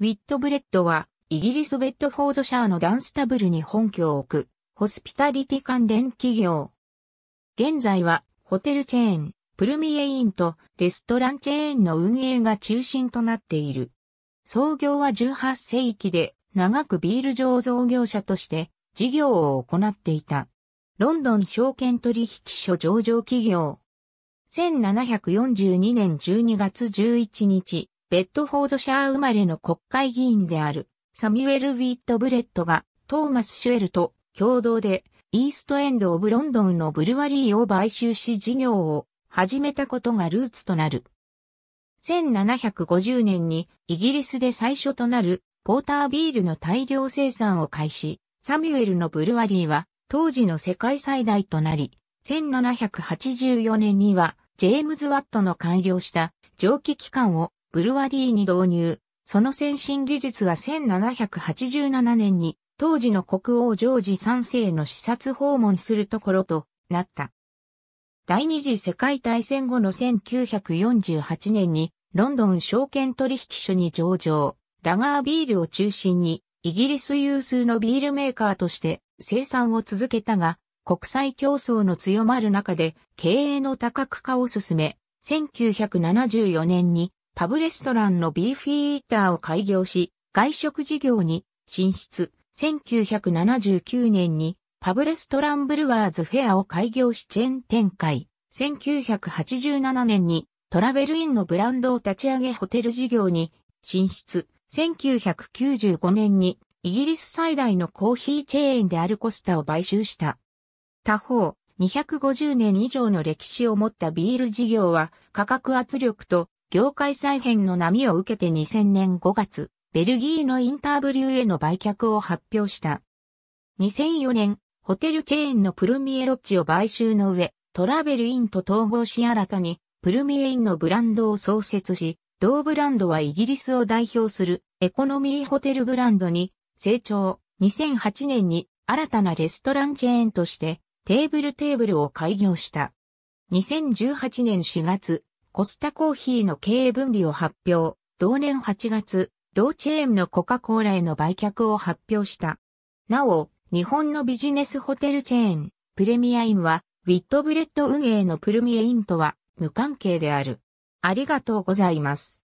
ウィットブレッドは、イギリスベッドフォードシャーのダンスタブルに本拠を置く、ホスピタリティ関連企業。現在は、ホテルチェーン、プルミエインとレストランチェーンの運営が中心となっている。創業は18世紀で、長くビール醸造業者として、事業を行っていた。ロンドン証券取引所上場企業。1742年12月11日、ベッドフォードシャー生まれの国会議員であるサミュエル・ウィット・ブレットがトーマス・シュエルと共同でイーストエンド・オブ・ロンドンのブルワリーを買収し事業を始めたことがルーツとなる。1750年にイギリスで最初となるポータービールの大量生産を開始、サミュエルのブルワリーは当時の世界最大となり、1784年にはジェームズ・ワットの完了した蒸気機関をブルワリーに導入。その先進技術は1787年に当時の国王ジョージ3世の視察訪問するところとなった。第二次世界大戦後の1948年にロンドン証券取引所に上場、ラガービールを中心にイギリス有数のビールメーカーとして生産を続けたが、国際競争の強まる中で経営の多角化を進め、1974年にパブレストランのビーフィーターを開業し、外食事業に進出。1979年にパブレストランブルワーズフェアを開業しチェーン展開。1987年にトラベルインのブランドを立ち上げホテル事業に進出。1995年にイギリス最大のコーヒーチェーンであるコスタを買収した。他方、250年以上の歴史を持ったビール事業は価格圧力と業界再編の波を受けて2000年5月、ベルギーのインターブリューへの売却を発表した。2004年、ホテルチェーンのプルミエロッジを買収の上、トラベルインと統合し新たに、プルミエインのブランドを創設し、同ブランドはイギリスを代表するエコノミーホテルブランドに成長。2008年に新たなレストランチェーンとしてテーブルテーブルを開業した。2018年4月、コスタコーヒーの経営分離を発表、同年8月、同チェーンのコカ・コーラへの売却を発表した。なお、日本のビジネスホテルチェーン、プレミアインは、ウィットブレッド運営のプルミエインとは無関係である。ありがとうございます。